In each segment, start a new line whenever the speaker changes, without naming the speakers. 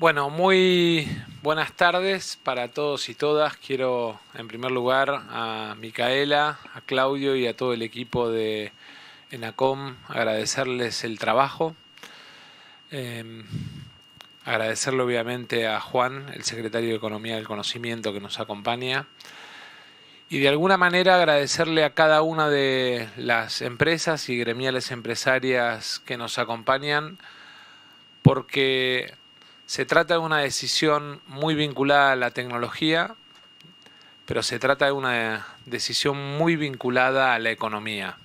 Bueno, muy buenas tardes para todos y todas. Quiero en primer lugar a Micaela, a Claudio y a todo el equipo de ENACOM agradecerles el trabajo. Em, agradecerle obviamente a Juan, el secretario de Economía del Conocimiento que nos acompaña. Y de alguna manera agradecerle a cada una de las empresas y gremiales empresarias que nos acompañan porque se trata de una decisión muy vinculada a la tecnología, pero se trata de una decisión muy vinculada a la economía.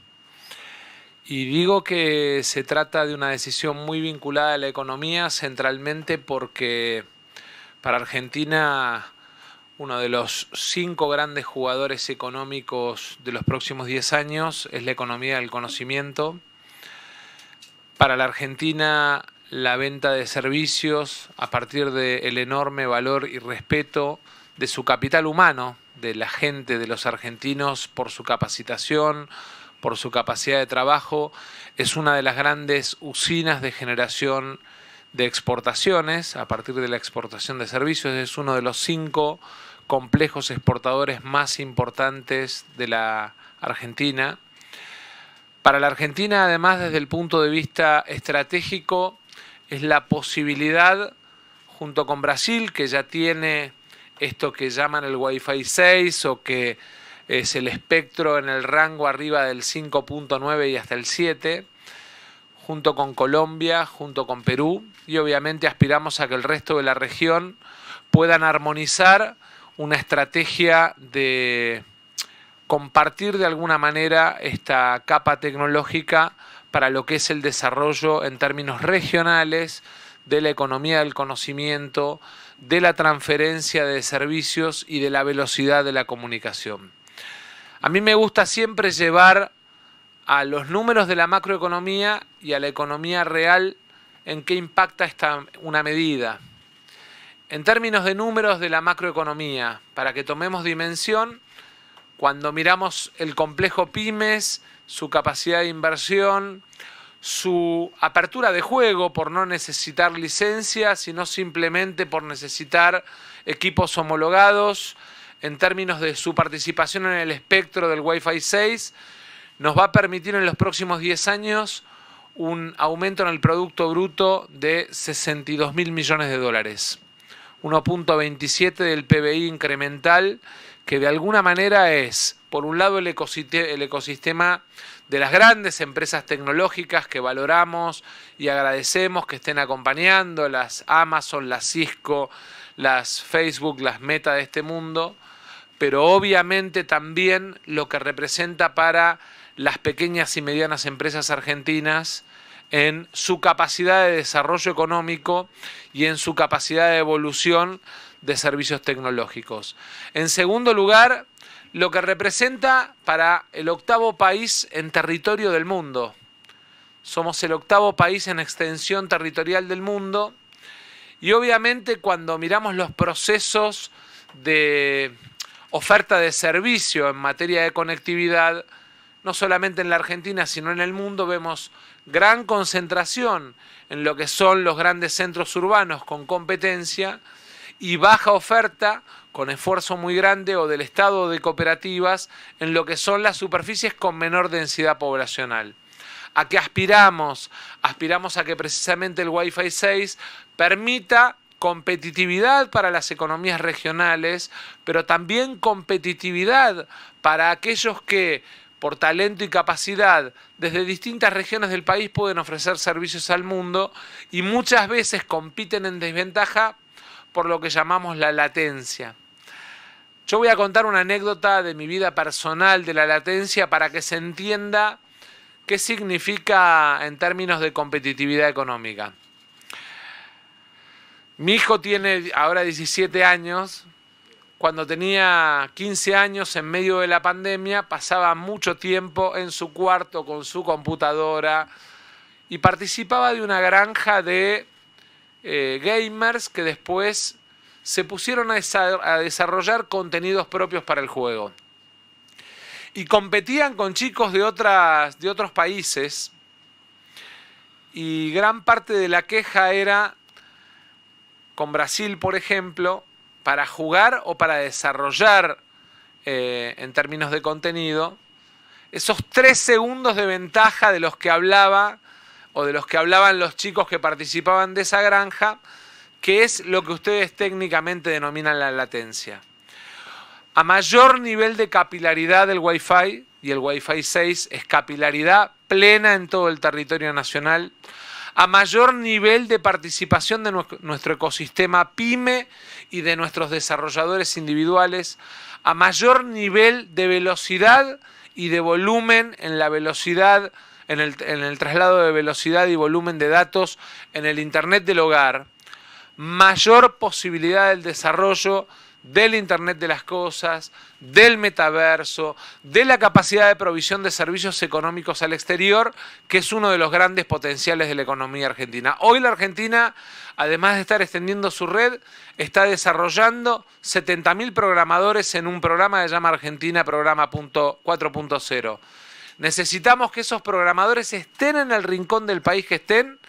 Y digo que se trata de una decisión muy vinculada a la economía centralmente porque para Argentina uno de los cinco grandes jugadores económicos de los próximos 10 años es la economía del conocimiento. Para la Argentina la venta de servicios a partir del enorme valor y respeto de su capital humano, de la gente, de los argentinos, por su capacitación, por su capacidad de trabajo, es una de las grandes usinas de generación de exportaciones, a partir de la exportación de servicios, es uno de los cinco complejos exportadores más importantes de la Argentina. Para la Argentina, además, desde el punto de vista estratégico, es la posibilidad, junto con Brasil, que ya tiene esto que llaman el Wi-Fi 6 o que es el espectro en el rango arriba del 5.9 y hasta el 7, junto con Colombia, junto con Perú, y obviamente aspiramos a que el resto de la región puedan armonizar una estrategia de compartir de alguna manera esta capa tecnológica para lo que es el desarrollo en términos regionales de la economía del conocimiento, de la transferencia de servicios y de la velocidad de la comunicación. A mí me gusta siempre llevar a los números de la macroeconomía y a la economía real en qué impacta esta, una medida. En términos de números de la macroeconomía, para que tomemos dimensión, cuando miramos el complejo pymes, su capacidad de inversión, su apertura de juego por no necesitar licencia, sino simplemente por necesitar equipos homologados, en términos de su participación en el espectro del Wi-Fi 6, nos va a permitir en los próximos 10 años un aumento en el Producto Bruto de 62 mil millones de dólares, 1.27 del PBI incremental que de alguna manera es, por un lado, el ecosistema, de las grandes empresas tecnológicas que valoramos y agradecemos que estén acompañando, las Amazon, las Cisco, las Facebook, las Meta de este mundo, pero obviamente también lo que representa para las pequeñas y medianas empresas argentinas en su capacidad de desarrollo económico y en su capacidad de evolución de servicios tecnológicos. En segundo lugar, lo que representa para el octavo país en territorio del mundo. Somos el octavo país en extensión territorial del mundo. Y obviamente cuando miramos los procesos de oferta de servicio en materia de conectividad, no solamente en la Argentina, sino en el mundo, vemos gran concentración en lo que son los grandes centros urbanos con competencia y baja oferta con esfuerzo muy grande o del estado de cooperativas en lo que son las superficies con menor densidad poblacional. ¿A qué aspiramos? Aspiramos a que precisamente el Wi-Fi 6 permita competitividad para las economías regionales, pero también competitividad para aquellos que por talento y capacidad desde distintas regiones del país pueden ofrecer servicios al mundo y muchas veces compiten en desventaja por lo que llamamos la latencia. Yo voy a contar una anécdota de mi vida personal de la latencia para que se entienda qué significa en términos de competitividad económica. Mi hijo tiene ahora 17 años. Cuando tenía 15 años, en medio de la pandemia, pasaba mucho tiempo en su cuarto con su computadora y participaba de una granja de eh, gamers que después se pusieron a, desarrollar contenidos propios para el juego. Y competían con chicos de, otras, de otros países. Y gran parte de la queja era con Brasil, por ejemplo, para jugar o para desarrollar eh, en términos de contenido, esos tres segundos de ventaja de los que hablaba o de los que hablaban los chicos que participaban de esa granja, que es lo que ustedes técnicamente denominan la latencia. A mayor nivel de capilaridad del Wi-Fi, y el Wi-Fi 6 es capilaridad plena en todo el territorio nacional, a mayor nivel de participación de nuestro ecosistema pyme y de nuestros desarrolladores individuales, a mayor nivel de velocidad y de volumen en la velocidad en el, traslado de velocidad y volumen de datos en el Internet del hogar, mayor posibilidad del desarrollo del Internet de las Cosas, del metaverso, de la capacidad de provisión de servicios económicos al exterior, que es uno de los grandes potenciales de la economía argentina. Hoy la Argentina, además de estar extendiendo su red, está desarrollando 70.000 programadores en un programa que se llama Argentina Programa 4.0 Necesitamos que esos programadores estén en el rincón del país que estén,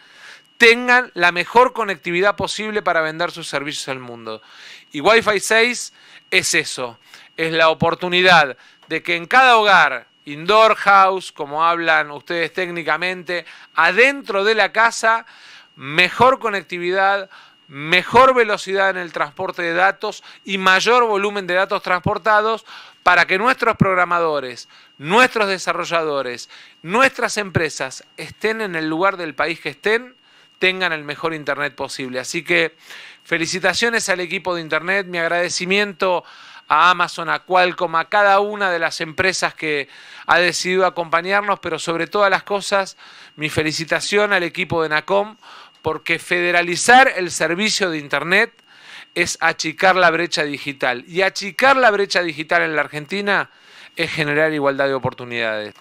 tengan la mejor conectividad posible para vender sus servicios al mundo. Y Wi-Fi 6 es eso, es la oportunidad de que en cada hogar, indoor house, como hablan ustedes técnicamente, adentro de la casa, mejor conectividad, mejor velocidad en el transporte de datos y mayor volumen de datos transportados para que nuestros programadores, nuestros desarrolladores, nuestras empresas estén en el lugar del país que estén, tengan el mejor Internet posible. Así que felicitaciones al equipo de Internet, mi agradecimiento a Amazon, a Qualcomm, a cada una de las empresas que ha decidido acompañarnos, pero sobre todas las cosas, mi felicitación al equipo de NACOM porque federalizar el servicio de Internet es achicar la brecha digital. Y achicar la brecha digital en la Argentina es generar igualdad de oportunidades.